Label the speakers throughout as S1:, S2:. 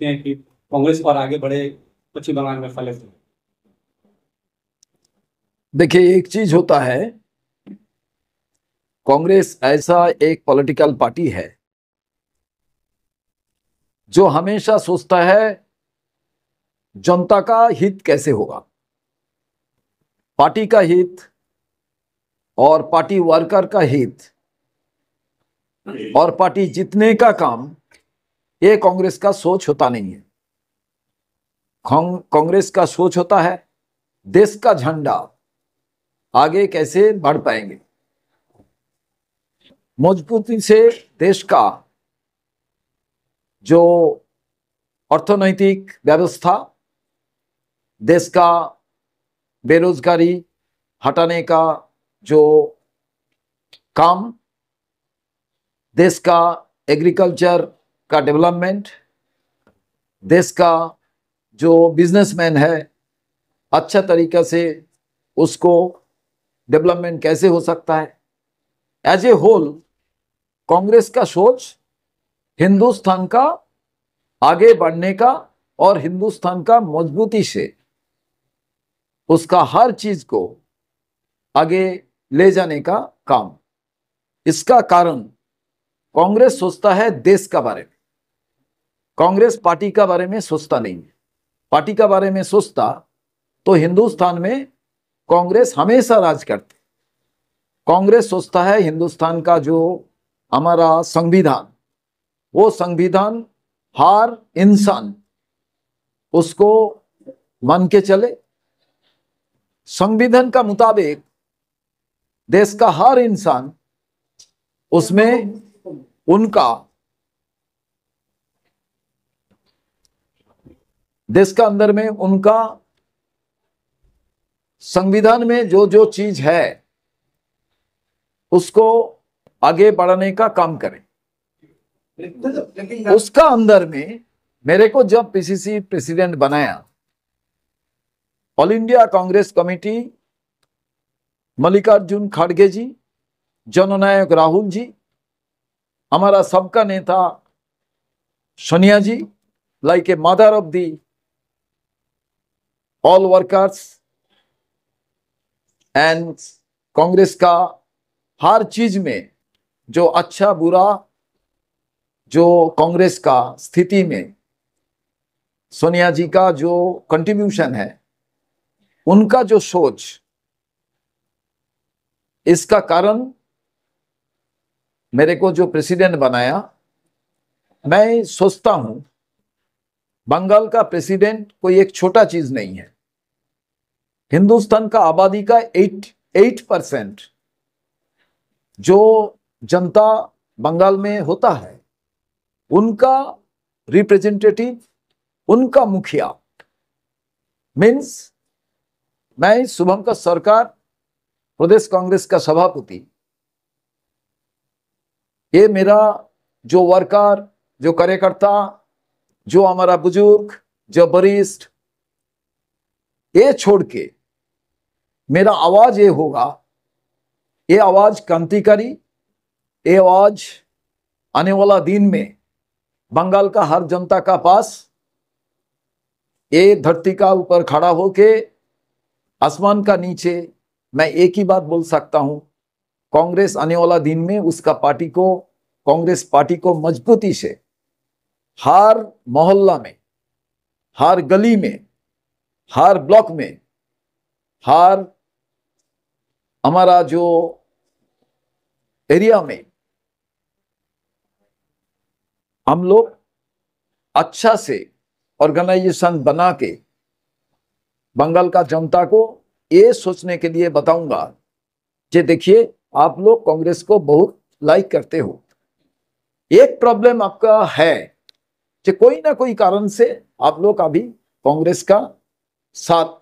S1: देखते हैं कि कांग्रेस और आगे बढ़े पश्चिम बंगाल में फले देखिए एक चीज होता है कांग्रेस ऐसा एक पॉलिटिकल पार्टी है जो हमेशा सोचता है जनता का हित कैसे होगा पार्टी का हित और पार्टी वर्कर का हित और पार्टी जीतने का काम ये कांग्रेस का सोच होता नहीं है कांग्रेस का सोच होता है देश का झंडा आगे कैसे बढ़ पाएंगे मजबूती से देश का जो अर्थनैतिक व्यवस्था देश का बेरोजगारी हटाने का जो काम देश का एग्रीकल्चर का डेवलपमेंट देश का जो बिजनेसमैन है अच्छा तरीका से उसको डेवलपमेंट कैसे हो सकता है एज ए होल कांग्रेस का सोच हिंदुस्तान का आगे बढ़ने का और हिंदुस्तान का मजबूती से उसका हर चीज को आगे ले जाने का काम इसका कारण कांग्रेस सोचता है देश का बारे में कांग्रेस पार्टी का बारे में सोचता नहीं है पार्टी का बारे में सोचता तो हिंदुस्तान में कांग्रेस हमेशा राज करती कांग्रेस सोचता है हिंदुस्तान का जो हमारा संविधान वो संविधान हर इंसान उसको मान के चले संविधान का मुताबिक देश का हर इंसान उसमें उनका देश का अंदर में उनका संविधान में जो जो चीज है उसको आगे बढ़ाने का काम करें उसका अंदर में मेरे को जब पीसीसी प्रेसिडेंट बनाया all India Congress committee Mallikarjun खड़गे जी जननायक राहुल जी हमारा सबका नेता Sonia ji like a mother of the all workers and Congress का हर चीज में जो अच्छा बुरा जो कांग्रेस का स्थिति में सोनिया जी का जो कंट्रीब्यूशन है उनका जो सोच इसका कारण मेरे को जो प्रेसिडेंट बनाया मैं सोचता हूं बंगाल का प्रेसिडेंट कोई एक छोटा चीज नहीं है हिंदुस्तान का आबादी का एट एट परसेंट जो जनता बंगाल में होता है उनका रिप्रेजेंटेटिव उनका मुखिया मीन्स मैं शुभम का सरकार प्रदेश कांग्रेस का सभापति ये मेरा जो वर्कर जो कार्यकर्ता जो हमारा बुजुर्ग जो वरिष्ठ ये छोड़ के मेरा आवाज ये होगा ये आवाज क्रांतिकारी ये आवाज आने वाला दिन में बंगाल का हर जनता का पास ये धरती का ऊपर खड़ा होके आसमान का नीचे मैं एक ही बात बोल सकता हूं कांग्रेस आने वाला दिन में उसका पार्टी को कांग्रेस पार्टी को मजबूती से हर मोहल्ला में हर गली में हर ब्लॉक में हर हमारा जो एरिया में हम लोग अच्छा से ऑर्गेनाइजेशन बना के बंगाल का जनता को ये सोचने के लिए बताऊंगा कि देखिए आप लोग कांग्रेस को बहुत लाइक करते हो एक प्रॉब्लम आपका है कि कोई ना कोई कारण से आप लोग अभी कांग्रेस का साथ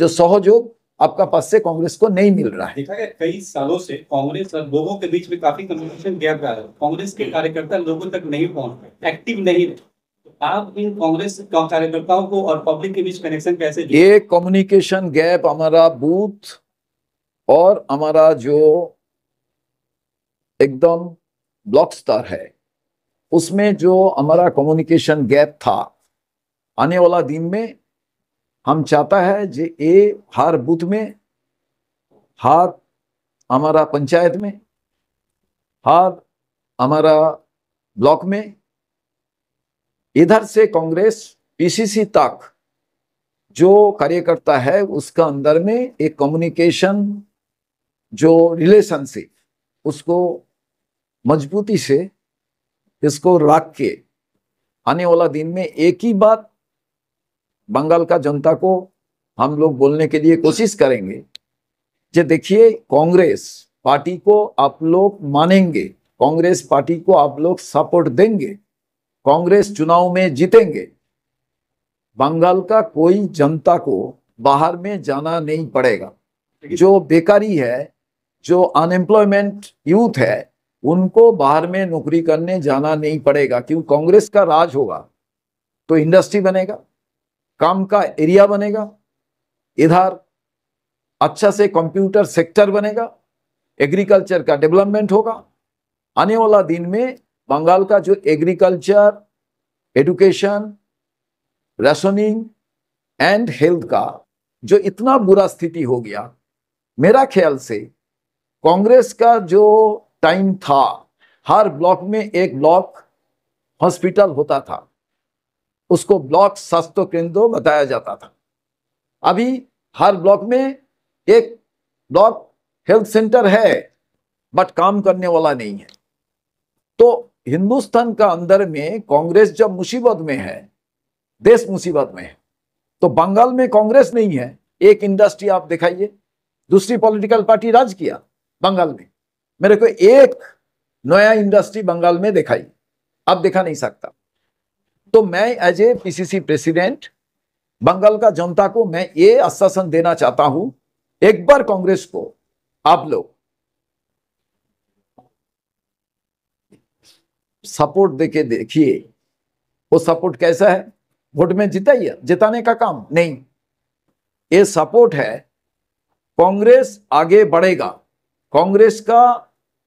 S1: जो सहयोग आपका पास से कांग्रेस को नहीं मिल रहा है देखा कई सालों से कांग्रेस और लोगों के बीच में काफी कम्युनिकेशन गैप रहा है कांग्रेस के कार्यकर्ता लोगों तक नहीं पहुंच एक्टिव नहीं रहे तो आप इन कांग्रेस कार्यकर्ताओं को और पब्लिक के बीच कनेक्शन कैसे ये कम्युनिकेशन गैप हमारा बूथ और हमारा जो एकदम ब्लॉक स्तर है उसमें जो हमारा कम्युनिकेशन गैप था आने वाला दिन में हम चाहता है जे ये हर बूथ में हर हमारा पंचायत में हर हमारा ब्लॉक में इधर से कांग्रेस पीसीसी तक जो कार्यकर्ता है उसका अंदर में एक कम्युनिकेशन जो रिलेशनशिप उसको मजबूती से इसको रख के आने वाला दिन में एक ही बात बंगाल का जनता को हम लोग बोलने के लिए कोशिश करेंगे जे देखिए कांग्रेस पार्टी को आप लोग मानेंगे कांग्रेस पार्टी को आप लोग सपोर्ट देंगे कांग्रेस चुनाव में जीतेंगे बंगाल का कोई जनता को बाहर में जाना नहीं पड़ेगा जो बेकारी है जो अनएम्प्लॉयमेंट यूथ है उनको बाहर में नौकरी करने जाना नहीं पड़ेगा क्यों कांग्रेस का राज होगा तो इंडस्ट्री बनेगा काम का एरिया बनेगा इधर अच्छा से कंप्यूटर सेक्टर बनेगा एग्रीकल्चर का डेवलपमेंट होगा आने वाला दिन में बंगाल का जो agriculture education rationing and health का जो इतना बुरा स्थिति हो गया मेरा ख्याल से कांग्रेस का जो टाइम था हर ब्लॉक में एक ब्लॉक हॉस्पिटल होता था उसको ब्लॉक स्वास्थ्य केंद्र बताया जाता था अभी हर ब्लॉक में एक ब्लॉक हेल्थ सेंटर है बट काम करने वाला नहीं है तो हिंदुस्तान का अंदर में कांग्रेस जब मुसीबत में है देश मुसीबत में है तो बंगाल में कांग्रेस नहीं है एक इंडस्ट्री आप दिखाइए दूसरी पॉलिटिकल पार्टी राज किया बंगाल में मेरे को एक नया इंडस्ट्री बंगाल में दिखाई अब दिखा नहीं सकता तो मैं as a PCC president Bengal का जनता को मैं ये आश्वासन देना चाहता हूं एक बार कांग्रेस को आप लोग सपोर्ट देके देखिए वो सपोर्ट कैसा है वोट में जिताइए जिताने का काम नहीं ये सपोर्ट है कांग्रेस आगे बढ़ेगा कांग्रेस का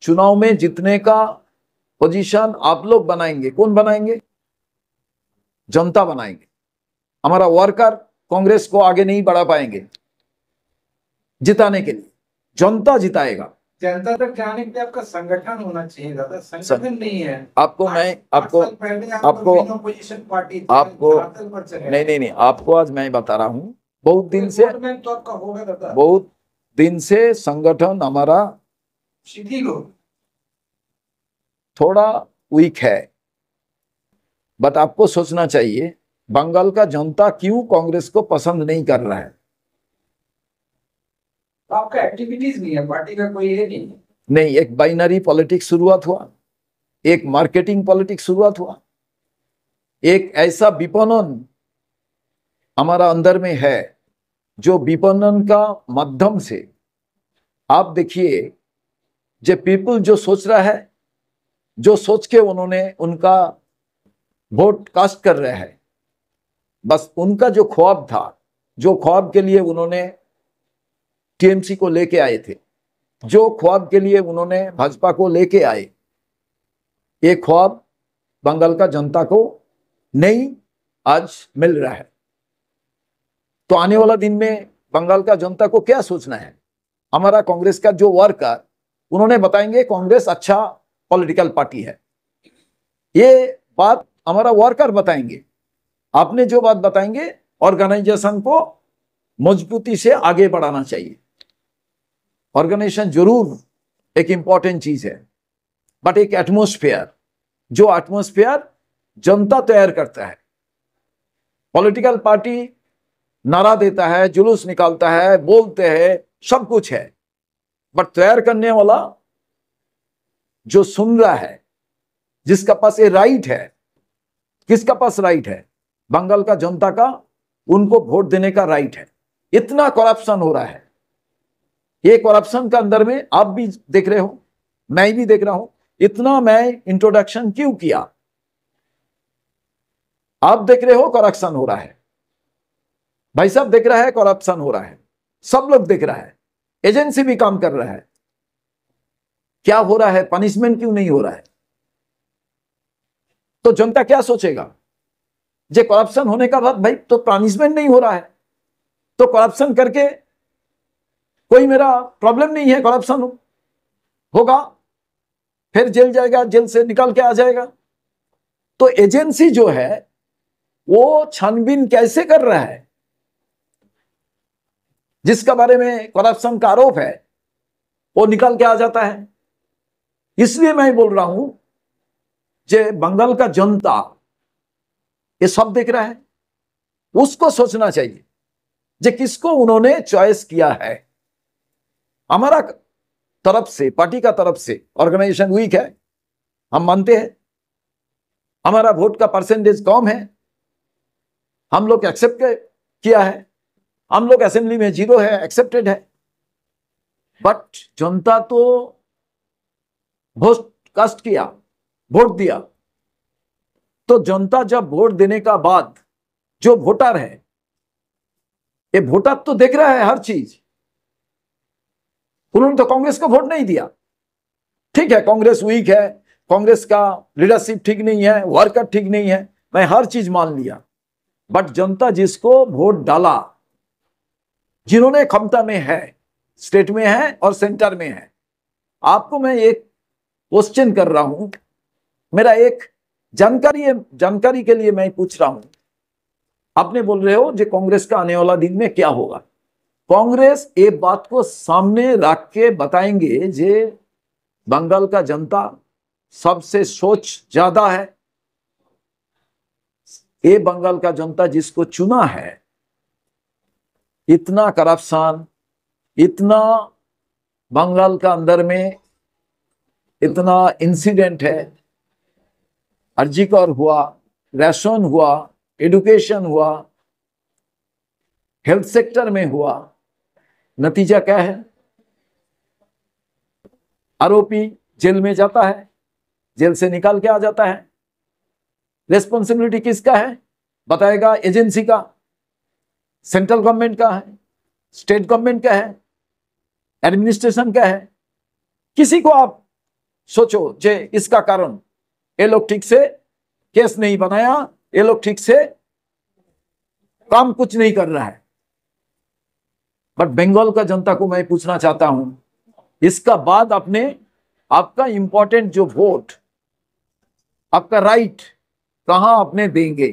S1: चुनाव में जीतने का पोजीशन आप लोग बनाएंगे कौन बनाएंगे जनता बनाएंगे हमारा वर्कर कांग्रेस को आगे नहीं बढ़ा पाएंगे जिताने के लिए जनता जिताएगा जनता तक जाने के लिए आपका संगठन होना चाहिए दादा संगठन नहीं है आपको मैं आपको आपको आपको नहीं नहीं नहीं आपको आज मैं बता रहा हूँ बहुत दिन से तो होगा बहुत दिन से संगठन हमारा थोड़ा वीक है बट आपको सोचना चाहिए बंगाल का जनता क्यों कांग्रेस को पसंद नहीं कर रहा है तो आपका एक्टिविटीज नहीं है पार्टी का कोई है नहीं नहीं एक बाइनरी पॉलिटिक्स शुरुआत हुआ एक मार्केटिंग पॉलिटिक्स शुरुआत हुआ एक ऐसा विपणन हमारा अंदर में है जो विपणन का माध्यम से आप देखिए जे पीपल जो सोच रहा है जो सोच के उन्होंने उनका वोट कास्ट कर रहे हैं बस उनका जो ख्वाब था जो ख्वाब के लिए उन्होंने टीएमसी को लेके आए थे जो ख्वाब के लिए उन्होंने भाजपा को लेके आए ये ख्वाब बंगाल का जनता को नहीं आज मिल रहा है तो आने वाला दिन में बंगाल का जनता को क्या सोचना है हमारा कांग्रेस का जो वर्कर उन्होंने बताएंगे कांग्रेस अच्छा पॉलिटिकल पार्टी है ये बात हमारा वर्कर बताएंगे आपने जो बात बताएंगे ऑर्गेनाइजेशन को मजबूती से आगे बढ़ाना चाहिए ऑर्गेनाइजेशन जरूर एक इंपॉर्टेंट चीज है बट एक एटमोस्फेयर जो एटमोस्फेयर जनता तैयार करता है पॉलिटिकल पार्टी नारा देता है जुलूस निकालता है बोलते हैं सब कुछ है बट तैयार करने वाला जो सुन रहा है जिसका पास ये राइट है किसका पास राइट है बंगाल का जनता का उनको वोट देने का राइट है इतना करप्शन हो रहा है ये करप्शन का अंदर में आप भी देख रहे हो मैं भी देख रहा हूं इतना मैं इंट्रोडक्शन क्यों किया आप देख रहे हो करप्शन हो रहा है भाई साहब देख रहा है करप्शन हो रहा है सब लोग देख रहा है एजेंसी भी काम कर रहा है क्या हो रहा है पनिशमेंट क्यों नहीं हो रहा है तो जनता क्या सोचेगा जे करप्शन होने का बाद भाई तो पनिशमेंट नहीं हो रहा है तो करप्शन करके कोई मेरा प्रॉब्लम नहीं है करप्शन हो, होगा फिर जेल जाएगा जेल से निकल के आ जाएगा तो एजेंसी जो है वो छानबीन कैसे कर रहा है जिसके बारे में करप्शन का आरोप है वो निकल के आ जाता है इसलिए मैं बोल रहा हूं जे बंगाल का जनता ये सब देख रहा है उसको सोचना चाहिए जे किसको उन्होंने चॉइस किया है हमारा तरफ से पार्टी का तरफ से ऑर्गेनाइजेशन वीक है हम मानते हैं हमारा वोट का परसेंटेज कम है हम लोग एक्सेप्ट किया है हम लोग असेंबली में जीरो है एक्सेप्टेड है बट जनता तो वोट कास्ट किया वोट दिया तो जनता जब वोट देने का बाद जो वोटर है ये वोटर तो देख रहा है हर चीज उन्होंने तो कांग्रेस को वोट नहीं दिया ठीक है कांग्रेस वीक है कांग्रेस का लीडरशिप ठीक नहीं है वर्कर ठीक नहीं है मैं हर चीज मान लिया बट जनता जिसको वोट डाला जिन्होंने क्षमता में है स्टेट में है और सेंटर में है आपको मैं एक क्वेश्चन कर रहा हूं मेरा एक जानकारी जानकारी के लिए मैं पूछ रहा हूं आपने बोल रहे हो जो कांग्रेस का आने वाला दिन में क्या होगा कांग्रेस एक बात को सामने रख के बताएंगे जे बंगाल का जनता सबसे सोच ज्यादा है ये बंगाल का जनता जिसको चुना है इतना करप्शन इतना बंगाल का अंदर में इतना इंसिडेंट है अर्जिकर हुआ रेशन हुआ एडुकेशन हुआ हेल्थ सेक्टर में हुआ नतीजा क्या है आरोपी जेल में जाता है जेल से निकाल के आ जाता है रेस्पॉन्सिबिलिटी किसका है बताएगा एजेंसी का सेंट्रल गवर्नमेंट का है स्टेट गवर्नमेंट का है एडमिनिस्ट्रेशन का है किसी को आप सोचो जे इसका कारण ये लोग ठीक से केस नहीं बनाया ये लोग ठीक से काम कुछ नहीं कर रहा है बट बंगाल का जनता को मैं पूछना चाहता हूं इसका बाद आपने आपका इंपॉर्टेंट जो वोट आपका राइट कहां आपने देंगे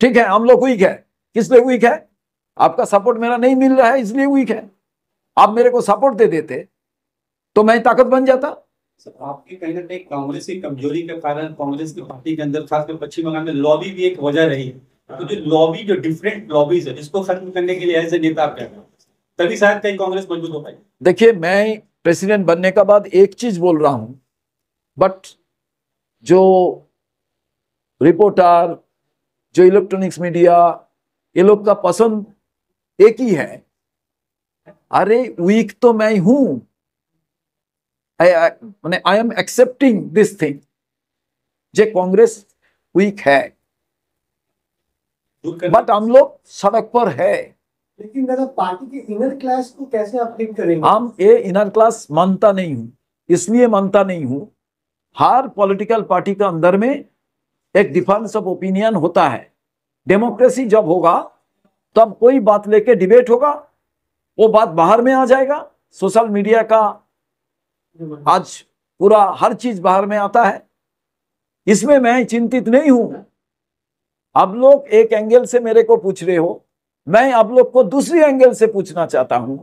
S1: ठीक है हम लोग हुई है किस लिए वीक है आपका सपोर्ट मेरा नहीं मिल रहा है इसलिए वीक है आप मेरे को सपोर्ट दे देते तो मैं ताकत बन जाता आपकी कहीं ना कहीं कांग्रेस की कमजोरी के कारण कांग्रेस की पार्टी के अंदर खासकर पश्चिम बंगाल में लॉबी भी एक वजह रही है तो लॉबी जो डिफरेंट लॉबीज है इसको खत्म करने के लिए नेता तभी शायद कहीं कांग्रेस मजबूत हो पाई देखिए मैं प्रेसिडेंट बनने के बाद एक चीज बोल रहा हूं बट जो रिपोर्टर जो इलेक्ट्रॉनिक्स मीडिया ये लोग का पसंद एक ही है अरे वीक तो मैं हूं मैंने I am accepting this thing जे कांग्रेस वीक है बट हम लोग सड़क पर है लेकिन पार्टी के इनर क्लास को कैसे करेंगे हम ये इनर क्लास मानता नहीं हूं इसलिए मानता नहीं हूं हर पॉलिटिकल पार्टी के अंदर में एक डिफरेंस ऑफ ओपिनियन होता है डेमोक्रेसी जब होगा तब कोई बात लेके डिबेट होगा वो बात बाहर में आ जाएगा सोशल मीडिया का आज पूरा हर चीज बाहर में आता है इसमें मैं चिंतित नहीं हूं अब लोग एक एंगल से मेरे को पूछ रहे हो मैं आप लोग को दूसरी एंगल से पूछना चाहता हूं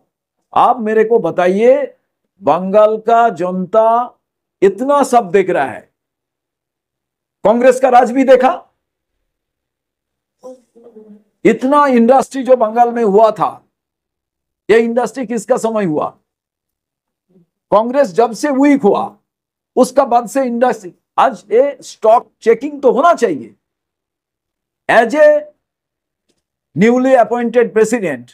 S1: आप मेरे को बताइए बंगाल का जनता इतना सब देख रहा है कांग्रेस का राज भी देखा इतना इंडस्ट्री जो बंगाल में हुआ था यह इंडस्ट्री किसका समय हुआ कांग्रेस जब से वीक हुआ उसका बाद से इंडस्ट्री आज ये स्टॉक चेकिंग तो होना चाहिए as a newly appointed president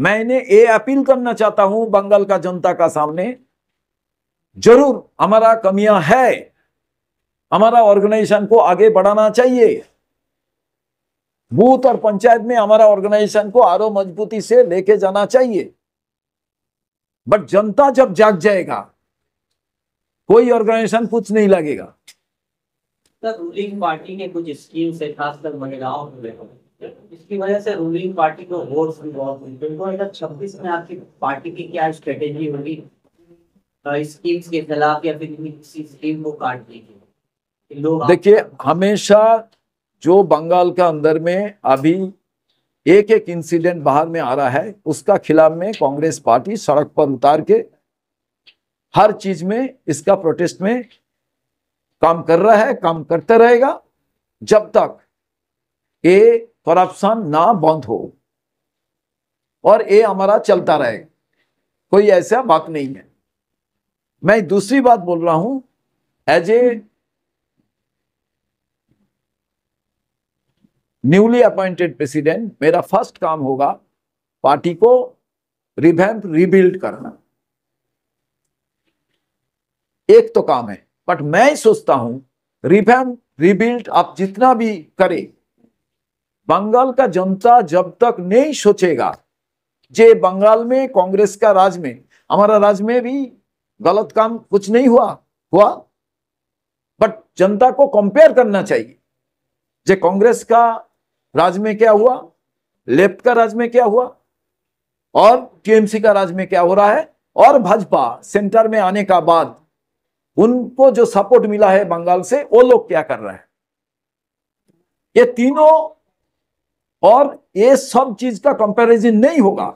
S1: मैंने ये अपील करना चाहता हूं बंगाल का जनता का सामने जरूर हमारा कमियां है हमारा ऑर्गेनाइजेशन को आगे बढ़ाना चाहिए बूथ और पंचायत में हमारा ऑर्गेनाइजेशन को आरो मजबूती से लेके जाना चाहिए बट जनता जब जाग जाएगा कोई ऑर्गेनाइजेशन कुछ नहीं लगेगा रूलिंग पार्टी ने कुछ स्कीम से खासकर महिलाओं इसकी वजह से रूलिंग पार्टी को वोट्स भी बहुत छब्बीस में आपकी पार्टी की क्या स्ट्रेटेजी होगी स्कीम्स के खिलाफ या फिर किसी स्कीम को काटने की देखिए हमेशा जो बंगाल का अंदर में अभी एक एक इंसिडेंट बाहर में आ रहा है उसका खिलाफ में कांग्रेस पार्टी सड़क पर उतार के हर चीज में इसका प्रोटेस्ट में काम कर रहा है काम करते रहेगा जब तक ये करप्शन ना बंद हो और ये हमारा चलता रहेगा कोई ऐसा बात नहीं है मैं दूसरी बात बोल रहा हूं as a newly appointed president मेरा फर्स्ट काम होगा पार्टी को रिवैम्प रिबिल्ड करना एक तो काम है बट मैं सोचता हूं रिवैम्प रिबिल्ड आप जितना भी करें बंगाल का जनता जब तक नहीं सोचेगा जे बंगाल में कांग्रेस का राज में हमारा राज में भी गलत काम कुछ नहीं हुआ हुआ बट जनता को कंपेयर करना चाहिए जे कांग्रेस का राज में क्या हुआ लेफ्ट का राज में क्या हुआ और टीएमसी का राज में क्या हो रहा है और भाजपा सेंटर में आने का बाद उनको जो सपोर्ट मिला है बंगाल से वो लोग क्या कर रहे हैं ये तीनों और ये सब चीज का कंपैरिजन नहीं होगा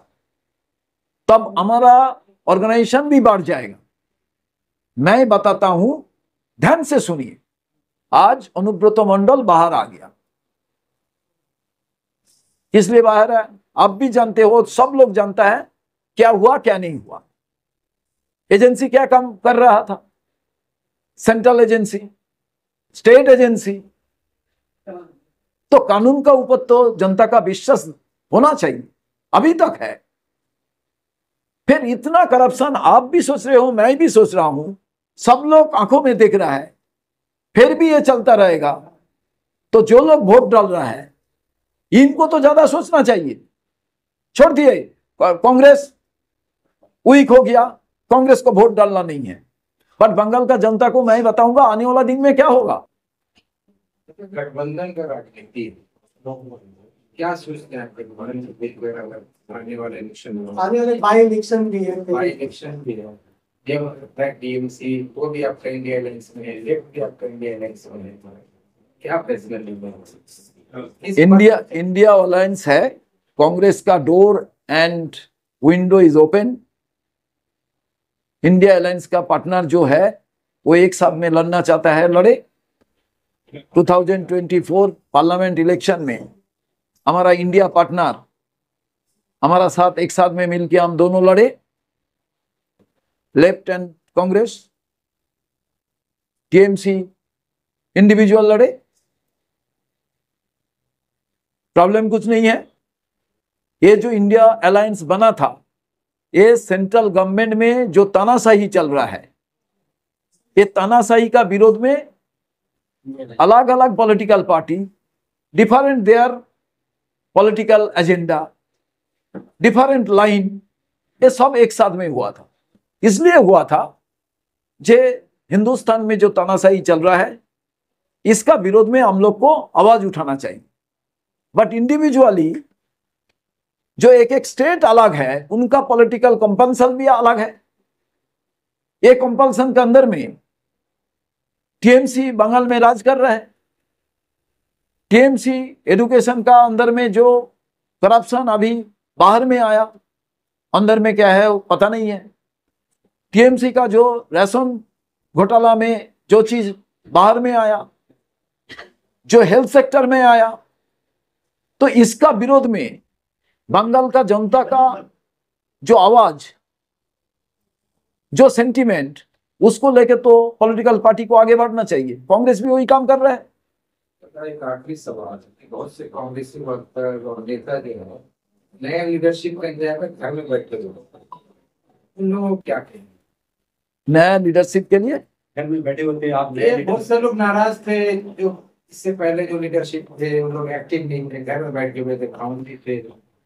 S1: तब हमारा ऑर्गेनाइजेशन भी बढ़ जाएगा मैं बताता हूं ध्यान से सुनिए आज अनुब्रत मंडल बाहर आ गया किस लिए बाहर है आप भी जानते हो सब लोग जानता है क्या हुआ क्या नहीं हुआ एजेंसी क्या काम कर रहा था सेंट्रल एजेंसी स्टेट एजेंसी तो कानून का ऊपर तो जनता का विश्वास होना चाहिए अभी तक है फिर इतना करप्शन आप भी सोच रहे हो मैं भी सोच रहा हूं सब लोग आंखों में देख रहा है फिर भी ये चलता रहेगा तो जो लोग वोट डाल रहा है इनको तो ज्यादा सोचना चाहिए छोड़ दिए कांग्रेस वीक हो गया कांग्रेस को वोट डालना नहीं है बट बंगाल का जनता को मैं बताऊंगा आने वाला दिन में क्या होगा गठबंधन का राजनीति क्या सोचते हैं आने वाले इलेक्शन भी है भी है वो भी आपका इंडिया है क्या इंडिया इंडिया अलायंस है कांग्रेस का door and window is open India alliance का पार्टनर जो है वो एक साथ में लड़ना चाहता है लड़े 2024 पार्लियामेंट इलेक्शन में हमारा इंडिया पार्टनर हमारा साथ एक साथ में मिलकर हम दोनों लड़े left and Congress TMC individual लड़े प्रॉब्लम कुछ नहीं है ये जो इंडिया अलायंस बना था ये सेंट्रल गवर्नमेंट में जो तानाशाही चल रहा है ये तानाशाही का विरोध में अलग अलग political party different their political agenda different line ये सब एक साथ में हुआ था इसलिए हुआ था जे हिंदुस्तान में जो तानाशाही चल रहा है इसका विरोध में हम लोग को आवाज उठाना चाहिए बट इंडिविजुअली जो एक एक स्टेट अलग है उनका पॉलिटिकल कंपल्सन भी अलग है ये कंपल्सन के अंदर में टीएमसी बंगाल में राज कर रहे हैं टीएमसी एजुकेशन का अंदर में जो करप्शन अभी बाहर में आया अंदर में क्या है वो पता नहीं है टीएमसी का जो रेशम घोटाला में जो चीज बाहर में आया जो हेल्थ सेक्टर में आया तो इसका विरोध में बंगाल का जनता का जो आवाज जो सेंटीमेंट उसको लेके तो पॉलिटिकल पार्टी को आगे बढ़ना चाहिए कांग्रेस भी वही काम कर रहा है नया लीडरशिप के लिए घर में बैठे होते आप बहुत से लोग नाराज थे जो इससे पहले जो लीडरशिप थे उन लोग एक्टिव नहीं थे घर में बैठ के हुए थे काउंसिल थे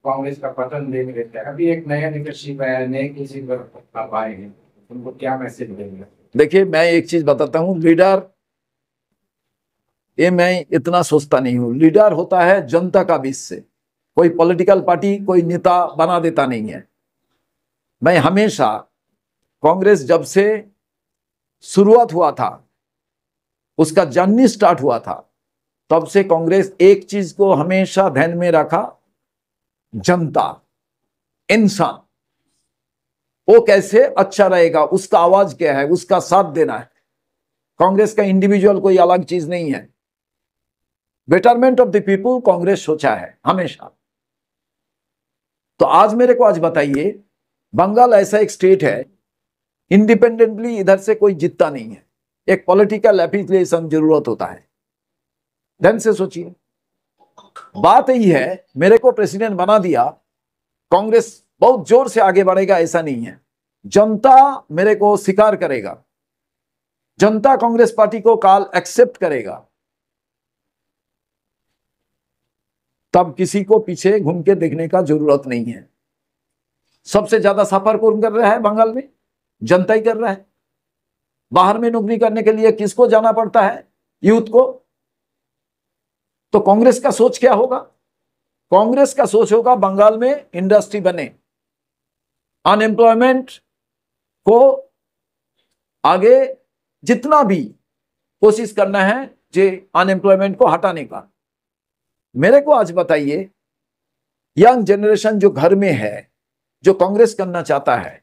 S1: कांग्रेस का पतन नहीं रहे थे अभी एक नया लीडरशिप आया नए किसी पर आप आए हैं उनको क्या मैसेज देंगे देखिए मैं एक चीज बताता हूँ लीडर ये मैं इतना सोचता नहीं हूँ लीडर होता है जनता का बीच से कोई पॉलिटिकल पार्टी कोई नेता बना देता नहीं है मैं हमेशा कांग्रेस जब से शुरुआत हुआ था उसका जर्नी स्टार्ट हुआ था तब से कांग्रेस एक चीज को हमेशा ध्यान में रखा जनता इंसान वो कैसे अच्छा रहेगा उसका आवाज क्या है उसका साथ देना है कांग्रेस का इंडिविजुअल कोई अलग चीज नहीं है betterment of the people Congress सोचा है हमेशा तो आज मेरे को आज बताइए बंगाल ऐसा एक स्टेट है इंडिपेंडेंटली इधर से कोई जीतता नहीं है एक पॉलिटिकल एफिलिएशन जरूरत होता है ढंग से सोचिए बात यही है मेरे को प्रेसिडेंट बना दिया कांग्रेस बहुत जोर से आगे बढ़ेगा ऐसा नहीं है जनता मेरे को स्वीकार करेगा जनता कांग्रेस पार्टी को काल एक्सेप्ट करेगा तब किसी को पीछे घूम के देखने का जरूरत नहीं है सबसे ज्यादा सफर कौन कर रहा है बंगाल में जनता ही कर रहा है बाहर में नौकरी करने के लिए किसको जाना पड़ता है यूथ को तो कांग्रेस का सोच क्या होगा कांग्रेस का सोच होगा बंगाल में इंडस्ट्री बने अनएम्प्लॉयमेंट को आगे जितना भी कोशिश करना है जे अनएम्प्लॉयमेंट को हटाने का मेरे को आज बताइए यंग जनरेशन जो घर में है जो कांग्रेस करना चाहता है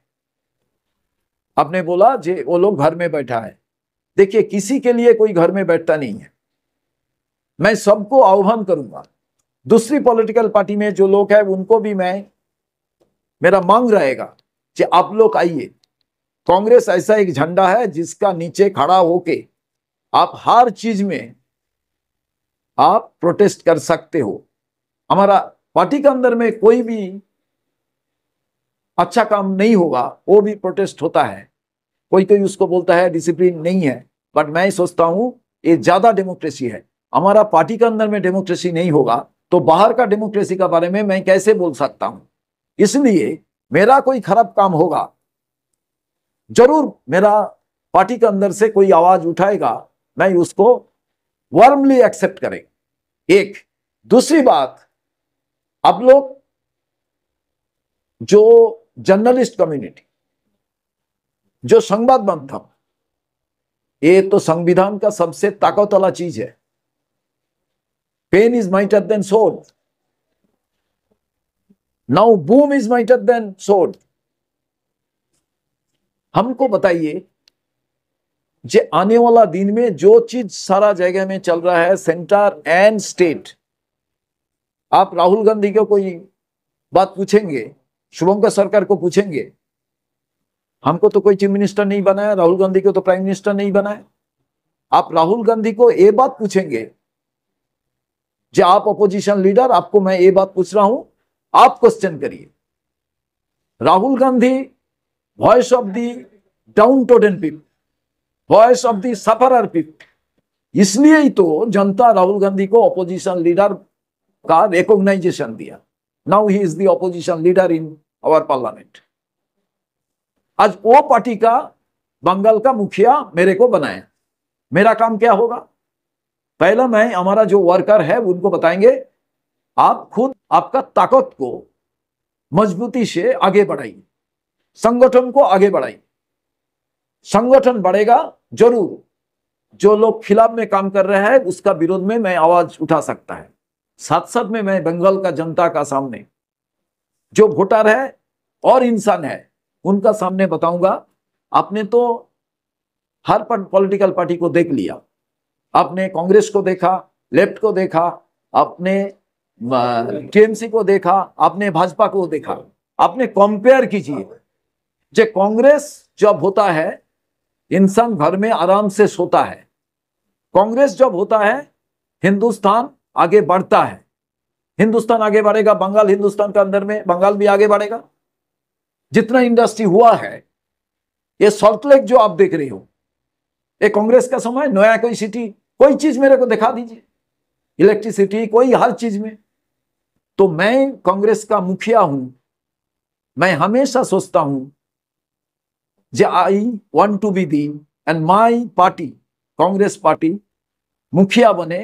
S1: आपने बोला जे वो लोग घर में बैठा है देखिए किसी के लिए कोई घर में बैठता नहीं है मैं सबको आह्वान करूंगा दूसरी पॉलिटिकल पार्टी में जो लोग हैं उनको भी मैं मेरा मांग रहेगा कि आप लोग आइए कांग्रेस ऐसा एक झंडा है जिसका नीचे खड़ा होके आप हर चीज में आप प्रोटेस्ट कर सकते हो हमारा पार्टी के अंदर में कोई भी अच्छा काम नहीं होगा वो भी प्रोटेस्ट होता है कोई कोई उसको बोलता है डिसिप्लिन नहीं है बट मैं सोचता हूं ये ज्यादा डेमोक्रेसी है हमारा पार्टी के अंदर में डेमोक्रेसी नहीं होगा तो बाहर का डेमोक्रेसी के बारे में मैं कैसे बोल सकता हूं इसलिए मेरा कोई खराब काम होगा जरूर मेरा पार्टी के अंदर से कोई आवाज उठाएगा मैं उसको वार्मली एक्सेप्ट करें एक दूसरी बात आप लोग जो जर्नलिस्ट कम्युनिटी जो संवाद माध्यम ये तो संविधान का सबसे ताकत वाला चीज है Pain is mightier than sword. Now boom is mightier than sword. हमको बताइए जे आने वाला दिन में जो चीज सारा जगह में चल रहा है सेंटर एंड स्टेट आप राहुल गांधी को कोई बात पूछेंगे शुभंकर सरकार को पूछेंगे हमको तो कोई चीफ मिनिस्टर नहीं बनाया राहुल गांधी को तो प्राइम मिनिस्टर नहीं बनाया आप राहुल गांधी को ये बात पूछेंगे जो आप अपोजिशन लीडर आपको मैं ये बात पूछ रहा हूं आप क्वेश्चन करिए Rahul Gandhi voice of the down trodden people voice of the sufferer people इसलिए ही तो जनता राहुल गांधी को अपोजिशन लीडर का रिकॉग्नाइजेशन दिया now he is the opposition leader in our parliament आज वो पार्टी का बंगाल का मुखिया मेरे को बनाया मेरा काम क्या होगा पहला मैं हमारा जो वर्कर है उनको बताएंगे आप खुद आपका ताकत को मजबूती से आगे बढ़ाइए संगठन को आगे बढ़ाइए संगठन बढ़ेगा जरूर जो लोग खिलाफ में काम कर रहे हैं उसका विरोध में मैं आवाज उठा सकता है साथ साथ में मैं बंगाल का जनता का सामने जो वोटर है और इंसान है उनका सामने बताऊंगा आपने तो हर पॉलिटिकल पार्टी को देख लिया आपने कांग्रेस को देखा लेफ्ट को देखा आपने टीएमसी को देखा आपने भाजपा को देखा आपने कंपेयर कीजिए जब कांग्रेस जब होता है इंसान घर में आराम से सोता है कांग्रेस जब होता है हिंदुस्तान आगे बढ़ता है हिंदुस्तान आगे बढ़ेगा बंगाल हिंदुस्तान के अंदर में बंगाल भी आगे बढ़ेगा जितना इंडस्ट्री हुआ है ये सॉल्टलेक जो आप देख रहे हो ये कांग्रेस का समय नया कोई सिटी कोई चीज मेरे को दिखा दीजिए इलेक्ट्रिसिटी कोई हर चीज में तो मैं कांग्रेस का मुखिया हूं मैं हमेशा सोचता हूं जे I want to be the end my party Congress party मुखिया बने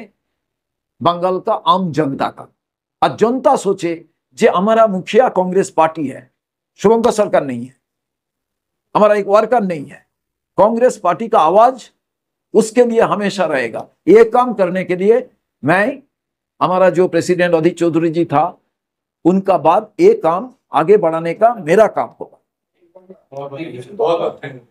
S1: बंगाल का आम जनता का और जनता सोचे जे हमारा मुखिया कांग्रेस पार्टी है शुभंकर सरकार नहीं है हमारा एक वर्कर नहीं है कांग्रेस पार्टी का आवाज उसके लिए हमेशा रहेगा ये काम करने के लिए मैं हमारा जो प्रेसिडेंट अधीर चौधरी जी था उनका बाद ये काम आगे बढ़ाने का मेरा काम होगा